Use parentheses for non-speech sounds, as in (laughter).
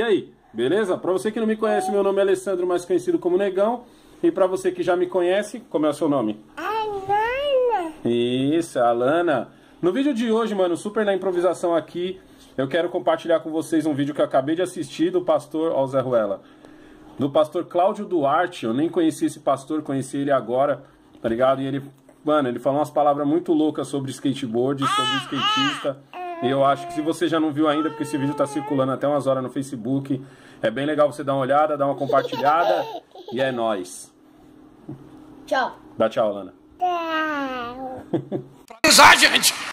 E aí, beleza? Para você que não me conhece, meu nome é Alessandro, mais conhecido como Negão. E para você que já me conhece, como é o seu nome? Alana. Isso, Alana. No vídeo de hoje, mano, super na improvisação aqui, eu quero compartilhar com vocês um vídeo que eu acabei de assistir do pastor, ó, Zé Ruela, do pastor Cláudio Duarte. Eu nem conheci esse pastor, conheci ele agora, tá ligado? E ele, mano, ele falou umas palavras muito loucas sobre skateboard, sobre ah, ah, skatista eu acho que se você já não viu ainda, porque esse vídeo está circulando até umas horas no Facebook, é bem legal você dar uma olhada, dar uma compartilhada. e é nóis. Tchau. Dá tchau, Lana. Tchau. (laughs) gente!